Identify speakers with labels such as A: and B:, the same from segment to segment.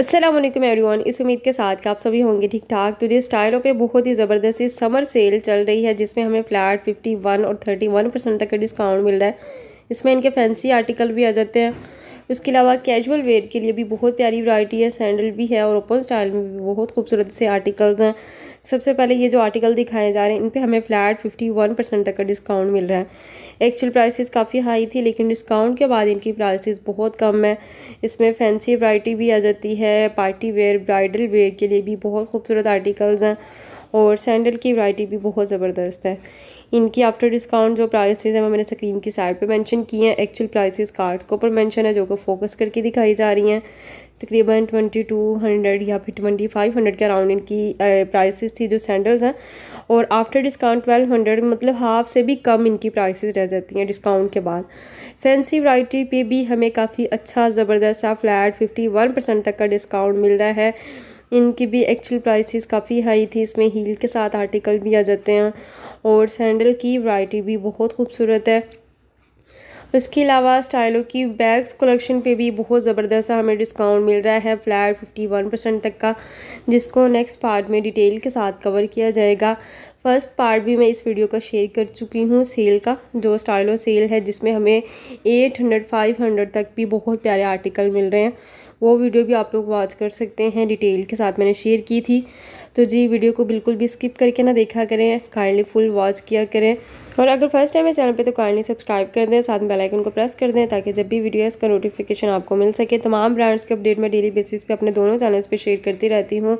A: Aslam everyone इस उम्मीद के साथ कि आप सभी होंगे ठीक ठाक तो ये स्टाइलों पे बहुत ही ज़बरदस्ती समर सेल चल रही है जिसमें हमें फ्लैट 51 और 31 परसेंट तक का डिस्काउंट मिल रहा है इसमें इनके फैंसी आर्टिकल भी आ जाते हैं उसके अलावा कैजुअल वेयर के लिए भी बहुत प्यारी वरायटी है सैंडल भी है और ओपन स्टाइल में भी बहुत खूबसूरत से आर्टिकल्स हैं सबसे पहले ये जो आर्टिकल दिखाए जा रहे हैं इन पर हमें फ्लैट फिफ्टी वन परसेंट तक का डिस्काउंट मिल रहा है एक्चुअल प्राइसेस काफ़ी हाई थी लेकिन डिस्काउंट के बाद इनकी प्राइसेस बहुत कम है इसमें फैंसी वरायटी भी आ जाती है पार्टी वेयर ब्राइडल वेयर के लिए भी बहुत खूबसूरत आर्टिकल्स हैं और सैंडल की वैरायटी भी बहुत ज़बरदस्त है इनकी आफ्टर डिस्काउंट जो प्राइसेस हैं वो मैंने स्क्रीन की साइड पे मेंशन की हैं एक्चुअल प्राइसेस कार्ड्स के ऊपर मेंशन है जो कि फोकस करके दिखाई जा रही हैं तकरीबन ट्वेंटी टू हंड्रेड या फिर ट्वेंटी फाइव हंड्रेड के अराउंड इनकी प्राइसेस थी जो सैंडल्स हैं और आफ्टर डिस्काउंट ट्वेल्व हंड्रेड मतलब हाफ से भी कम इनकी प्राइसेस रह जाती हैं डिस्काउंट के बाद फैंसी वैरायटी पे भी हमें काफ़ी अच्छा ज़बरदस्त सा फ्लैट फिफ्टी वन परसेंट तक का डिस्काउंट मिल रहा है इनकी भी एक्चुअल प्राइसेस काफ़ी हाई थी इसमें हील के साथ आर्टिकल भी आ जाते हैं और सैंडल की वराइटी भी बहुत खूबसूरत है इसके अलावा स्टाइलों की बैग्स कलेक्शन पे भी बहुत ज़बरदस्त हमें डिस्काउंट मिल रहा है फ्लैट फिफ्टी वन परसेंट तक का जिसको नेक्स्ट पार्ट में डिटेल के साथ कवर किया जाएगा फर्स्ट पार्ट भी मैं इस वीडियो का शेयर कर चुकी हूँ सेल का जो स्टाइलो सेल है जिसमें हमें एट हंड्रेड फाइव हंड्रेड तक भी बहुत प्यारे आर्टिकल मिल रहे हैं वो वीडियो भी आप लोग वॉच कर सकते हैं डिटेल के साथ मैंने शेयर की थी तो जी वीडियो को बिल्कुल भी स्किप करके ना देखा करें काइंडली फुल वॉच किया करें और अगर फर्स्ट टाइम है चैनल पे तो काइंडली सब्सक्राइब कर दें साथ में बेल आइकन को प्रेस कर दें ताकि जब भी वीडियोस का नोटिफिकेशन आपको मिल सके तमाम ब्रांड्स के अपडेट मैं डेली बेसिस पे अपने दोनों चैनल्स पे शेयर करती रहती हूँ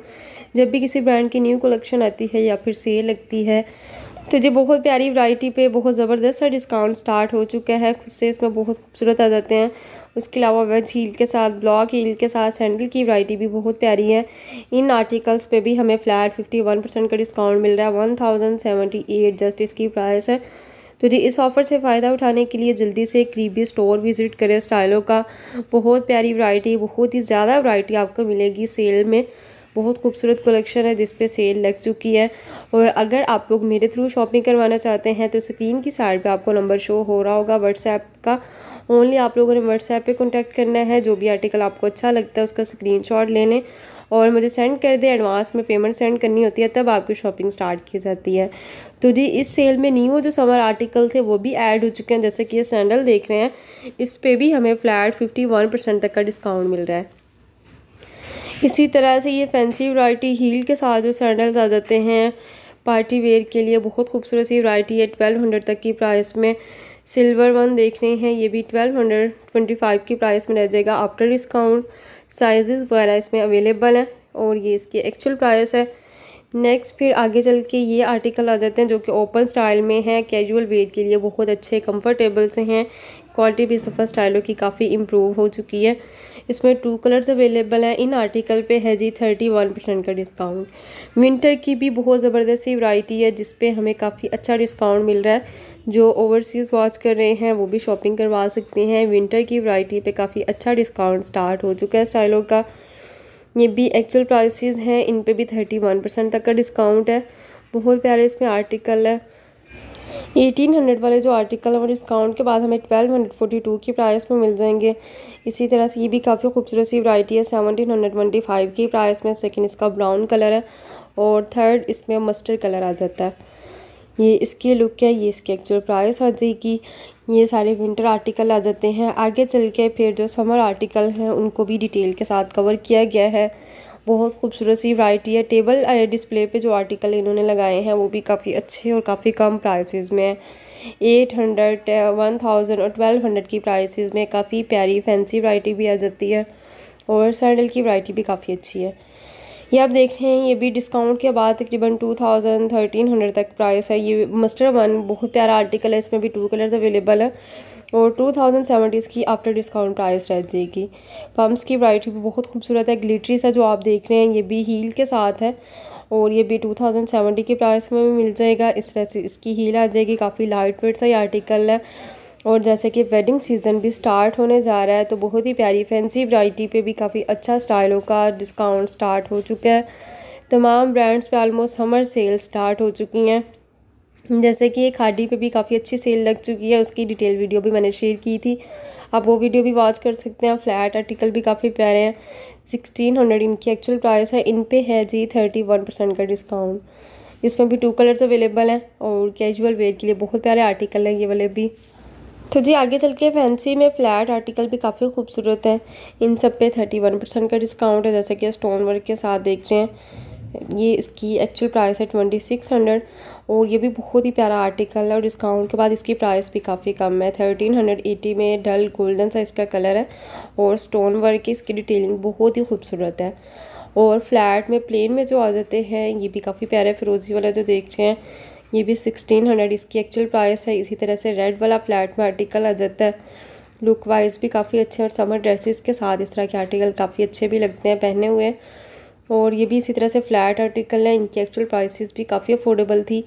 A: जब भी किसी ब्रांड की न्यू कलेक्शन आती है या फिर सेल लगती है तो जी बहुत प्यारी वैरायटी पे बहुत ज़बरदस्त सा डिस्काउंट स्टार्ट हो चुका है खुद से इसमें बहुत खूबसूरत आ जाते हैं उसके अलावा वेज हील के साथ ब्लॉक हील के साथ सैंडल की वैरायटी भी बहुत प्यारी है इन आर्टिकल्स पे भी हमें फ्लैट फिफ्टी वन परसेंट का डिस्काउंट मिल रहा है one thousand seventy eight just इसकी प्राइस है तो जी इस ऑफ़र से फ़ायदा उठाने के लिए जल्दी से करीबी स्टोर विज़िट करें स्टाइलों का बहुत प्यारी वैरायटी बहुत ही ज़्यादा वैरायटी आपको मिलेगी सेल में बहुत खूबसूरत कलेक्शन है जिसपे सेल लग चुकी है और अगर आप लोग मेरे थ्रू शॉपिंग करवाना चाहते हैं तो स्क्रीन की साइड पे आपको नंबर शो हो रहा होगा व्हाट्सएप का ओनली आप लोगों ने व्हाट्सएप पे कॉन्टैक्ट करना है जो भी आर्टिकल आपको अच्छा लगता है उसका स्क्रीन ले लें और मुझे सेंड कर दें एडवांस में पेमेंट सेंड करनी होती है तब आपकी शॉपिंग स्टार्ट की जाती है तो जी इस सेल में न्यू जो समर आर्टिकल थे वो भी ऐड हो चुके हैं जैसे कि ये सैंडल देख रहे हैं इस पर भी हमें फ्लैट फिफ्टी वन परसेंट तक का डिस्काउंट मिल रहा है इसी तरह से ये फैंसी वरायटी हील के साथ जो सैंडल्स आ जाते हैं पार्टी वेयर के लिए बहुत खूबसूरत सी वाइटी है ट्वेल्व हंड्रेड तक की प्राइस में सिल्वर वन देख रहे हैं ये भी ट्वेल्व हंड्रेड ट्वेंटी फाइव की प्राइस में रह जाएगा आफ्टर डिस्काउंट साइजेस वगैरह इसमें अवेलेबल हैं और ये इसकी एक्चुअल प्राइस है नेक्स्ट फिर आगे चल के ये आर्टिकल आ जाते हैं जो कि ओपन स्टाइल में है कैजुअल वेयर के लिए बहुत अच्छे कम्फर्टेबल से हैं क्वालिटी भी सफ़र स्टाइलों की काफ़ी इम्प्रूव हो चुकी है इसमें टू कलर्स अवेलेबल हैं इन आर्टिकल पे है जी थर्टी वन परसेंट का डिस्काउंट विंटर की भी बहुत ज़बरदस्त सी वैरायटी है जिस पे हमें काफ़ी अच्छा डिस्काउंट मिल रहा है जो ओवरसीज़ वॉच कर रहे हैं वो भी शॉपिंग करवा सकते हैं विंटर की वैरायटी पे काफ़ी अच्छा डिस्काउंट स्टार्ट हो चुका है स्टाइलों का ये भी एक्चुअल प्राइसेस हैं इन पे भी थर्टी वन परसेंट तक का डिस्काउंट है बहुत प्यारे इसमें आर्टिकल है एटीन हंड्रेड वाले जो आर्टिकल हैं वो डिस्काउंट के बाद हमें ट्वेल्व हंड्रेड फोर्टी टू की प्राइस में मिल जाएंगे इसी तरह से ये भी काफ़ी खूबसूरत सी वरायटी है सेवनटीन हंड्रेड ट्वेंटी फाइव की प्राइस में सेकेंड इसका ब्राउन कलर है और थर्ड इसमें मस्टर्ड कलर आ जाता है ये इसकी लुक है ये इसकी एक्चुअल प्राइस आ जाएगी ये सारे विंटर आर्टिकल आ जाते हैं आगे चल के फिर जो समर आर्टिकल हैं उनको भी डिटेल के साथ कवर किया गया है बहुत खूबसूरत सी वाइटी है टेबल डिस्प्ले पे जो आर्टिकल इन्होंने लगाए हैं वो भी काफ़ी अच्छे और काफ़ी कम प्राइसेस में है एट हंड्रेड वन थाउजेंड और ट्वेल्व हंड्रेड की प्राइसेस में काफ़ी प्यारी फैंसी वाइटी भी आ जाती है और सैंडल की वाइटी भी काफ़ी अच्छी है ये आप देख रहे हैं ये भी डिस्काउंट के बाद तकरीबन टू थाउजेंड थर्टीन हंड्रेड तक प्राइस है ये मस्टर वन बहुत प्यारा आर्टिकल है इसमें भी टू कलर्स अवेलेबल है और टू थाउजेंड सेवेंटी इसकी आफ्टर डिस्काउंट प्राइस रह जाएगी पम्प्स की वराइटी भी बहुत खूबसूरत है ग्लिटरी सा जो आप देख रहे हैं ये भी हील के साथ है और ये भी टू थाउजेंड सेवेंटी के प्राइस में भी मिल जाएगा इस तरह से इसकी हील आ जाएगी काफ़ी लाइट वेट सा ये आर्टिकल है और जैसे कि वेडिंग सीज़न भी स्टार्ट होने जा रहा है तो बहुत ही प्यारी फैंसी वराइटी पर भी काफ़ी अच्छा स्टाइलों का डिस्काउंट स्टार्ट हो चुका है तमाम ब्रांड्स पे आलमोस्ट समर सेल स्टार्ट हो चुकी हैं जैसे कि ये खाडी पे भी काफ़ी अच्छी सेल लग चुकी है उसकी डिटेल वीडियो भी मैंने शेयर की थी आप वो वीडियो भी वॉच कर सकते हैं फ्लैट आर्टिकल भी काफ़ी प्यारे हैं सिक्सटीन हंड्रेड इनकी एक्चुअल प्राइस है इन पे है जी थर्टी वन परसेंट का डिस्काउंट इसमें भी टू कलर्स अवेलेबल हैं और कैजुअल वेयर के लिए बहुत प्यारे आर्टिकल हैं ये वाले भी तो जी आगे चल के फैंसी में फ्लैट आर्टिकल भी काफ़ी खूबसूरत है इन सब पे थर्टी वन परसेंट का डिस्काउंट है जैसे कि स्टोन वर्क के साथ देख रहे हैं ये इसकी एक्चुअल प्राइस है ट्वेंटी सिक्स हंड्रेड और ये भी बहुत ही प्यारा आर्टिकल है और डिस्काउंट के बाद इसकी प्राइस भी काफ़ी कम है थर्टीन हंड्रेड एटी में डल गोल्डन सा इसका कलर है और स्टोन वर्क की इसकी डिटेलिंग बहुत ही खूबसूरत है और फ्लैट में प्लेन में जो आ जाते हैं ये भी काफ़ी प्यारा फिरोजी वाला जो देख रहे हैं ये भी सिक्सटीन हंड्रेड इसकी एक्चुअल प्राइस है इसी तरह से रेड वाला फ्लैट में आर्टिकल आ जाता है लुक वाइज भी काफ़ी अच्छे और समर ड्रेसेस के साथ इस तरह के आर्टिकल काफ़ी अच्छे भी लगते हैं पहने हुए और ये भी इसी तरह से फ्लैट आर्टिकल है इनकी एक्चुअल प्राइसेस भी काफ़ी अफोर्डेबल थी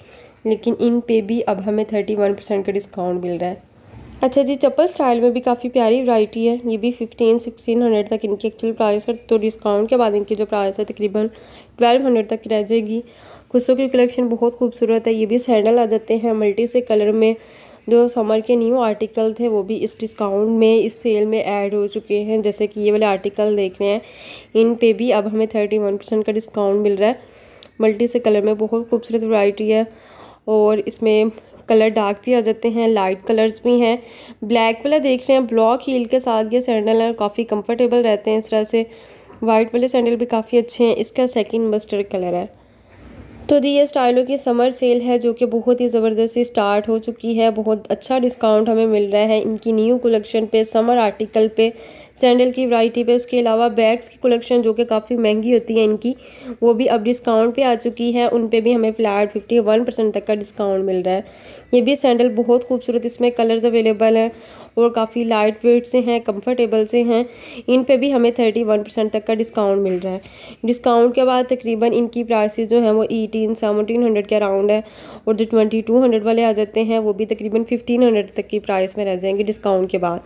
A: लेकिन इन पे भी अब हमें थर्टी वन परसेंट का डिस्काउंट मिल रहा है अच्छा जी चप्पल स्टाइल में भी काफ़ी प्यारी वैरायटी है ये भी फिफ्टीन सिक्सटीन हंड्रेड तक इनकी एक्चुअल प्राइस है तो डिस्काउंट के बाद इनकी जो प्राइस है तकरीबन ट्वेल्व हंड्रेड तक रह जाएगी खुशों की कलेक्शन बहुत खूबसूरत है ये भी सैंडल आ जाते हैं मल्टी से कलर में जो समर के न्यू आर्टिकल थे वो भी इस डिस्काउंट में इस सेल में ऐड हो चुके हैं जैसे कि ये वाले आर्टिकल देख रहे हैं इन पे भी अब हमें थर्टी वन परसेंट का डिस्काउंट मिल रहा है मल्टी से कलर में बहुत खूबसूरत वाइटी है और इसमें कलर डार्क भी आ जाते हैं लाइट कलर्स भी हैं ब्लैक वाला देख रहे हैं ब्लॉक हील के साथ ये सैंडल हैं काफ़ी कम्फर्टेबल रहते हैं इस तरह से वाइट वाले सैंडल भी काफ़ी अच्छे हैं इसका सेकेंड मस्टर्ड कलर है तो दी ये स्टाइलों की समर सेल है जो कि बहुत ही ज़बरदस्ती स्टार्ट हो चुकी है बहुत अच्छा डिस्काउंट हमें मिल रहा है इनकी न्यू कलेक्शन पे समर आर्टिकल पे सैंडल की वैरायटी पे उसके अलावा बैग्स की कलेक्शन जो कि काफ़ी महंगी होती है इनकी वो भी अब डिस्काउंट पे आ चुकी है उन पे भी हमें फ्लैट फिफ्टी वन परसेंट तक का डिस्काउंट मिल रहा है ये भी सैंडल बहुत खूबसूरत इसमें कलर्स अवेलेबल हैं और काफ़ी लाइट वेट से हैं कंफर्टेबल से हैं इन पे भी हमें थर्टी वन परसेंट तक का डिस्काउंट मिल रहा है डिस्काउंट के बाद तकरीबन इनकी प्राइसेस जो हैं वो एटीन सेवनटीन हंड्रेड के अराउंड है और जो ट्वेंटी टू हंड्रेड वाले आ जाते हैं वो भी तकरीबन फिफ्टीन हंड्रेड तक की प्राइस में रह जाएंगे डिस्काउंट के बाद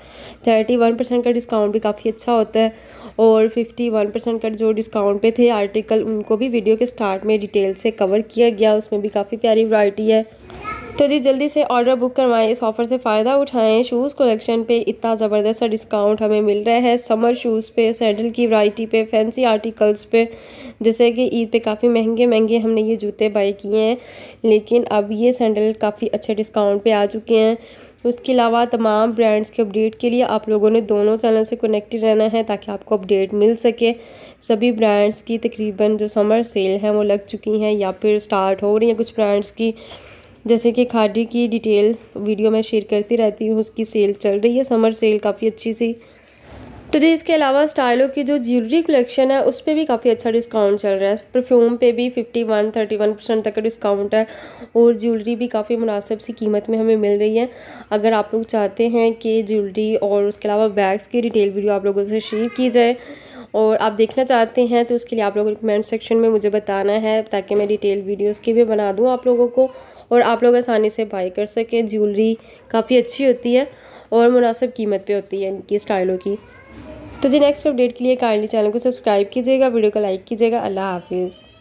A: थर्टी वन परसेंट का डिस्काउंट भी काफ़ी अच्छा होता है और फिफ्टी वन परसेंट का जो डिस्काउंट पे थे आर्टिकल उनको भी वीडियो के स्टार्ट में डिटेल से कवर किया गया उसमें भी काफ़ी प्यारी वरायटी है तो जी जल्दी से ऑर्डर बुक करवाएं इस ऑफर से फ़ायदा उठाएं शूज़ कलेक्शन पे इतना ज़बरदस्त डिस्काउंट हमें मिल रहा है समर शूज़ पे सैंडल की वैरायटी पे फैंसी आर्टिकल्स पे जैसे कि ईद पे काफ़ी महंगे महंगे हमने ये जूते बाई किए हैं लेकिन अब ये सैंडल काफ़ी अच्छे डिस्काउंट पर आ चुके हैं उसके अलावा तमाम ब्रांड्स के अपडेट के लिए आप लोगों ने दोनों चैनल से कनेक्टेड रहना है ताकि आपको अपडेट मिल सके सभी ब्रांड्स की तकरीबन जो समर सेल हैं वो लग चुकी हैं या फिर स्टार्ट हो रही हैं कुछ ब्रांड्स की जैसे कि खादी की डिटेल वीडियो में शेयर करती रहती हूँ उसकी सेल चल रही है समर सेल काफ़ी अच्छी सी तो जी इसके अलावा स्टाइलो की जो ज्वेलरी कलेक्शन है उस पर भी काफ़ी अच्छा डिस्काउंट चल रहा है परफ्यूम पे भी fifty one thirty one percent तक का डिस्काउंट है और ज्वेलरी भी काफ़ी मुनासिब सी कीमत में हमें मिल रही है अगर आप लोग चाहते हैं कि ज्वेलरी और उसके अलावा बैग्स की डिटेल वीडियो आप लोगों से शेयर की जाए और आप देखना चाहते हैं तो उसके लिए आप लोगों को कमेंट सेक्शन में मुझे बताना है ताकि मैं डिटेल वीडियोज़ की भी बना दूँ आप लोगों को और आप लोग आसानी से बाई कर सकें ज्वेलरी काफ़ी अच्छी होती है और मुनासिब कीमत पे होती है इनकी स्टाइलों की तो जी नेक्स्ट अपडेट के लिए काइंडली चैनल को सब्सक्राइब कीजिएगा वीडियो को लाइक कीजिएगा अल्लाह हाफिज़